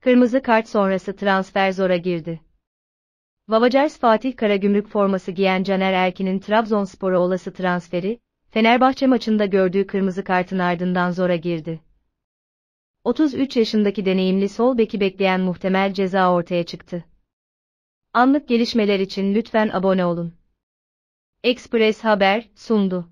Kırmızı kart sonrası transfer zora girdi. Vavacers Fatih Karagümrük forması giyen Caner Erkin'in Trabzonspor'a olası transferi, Fenerbahçe maçında gördüğü kırmızı kartın ardından zora girdi. 33 yaşındaki deneyimli sol beki bekleyen muhtemel ceza ortaya çıktı. Anlık gelişmeler için lütfen abone olun. Express Haber sundu.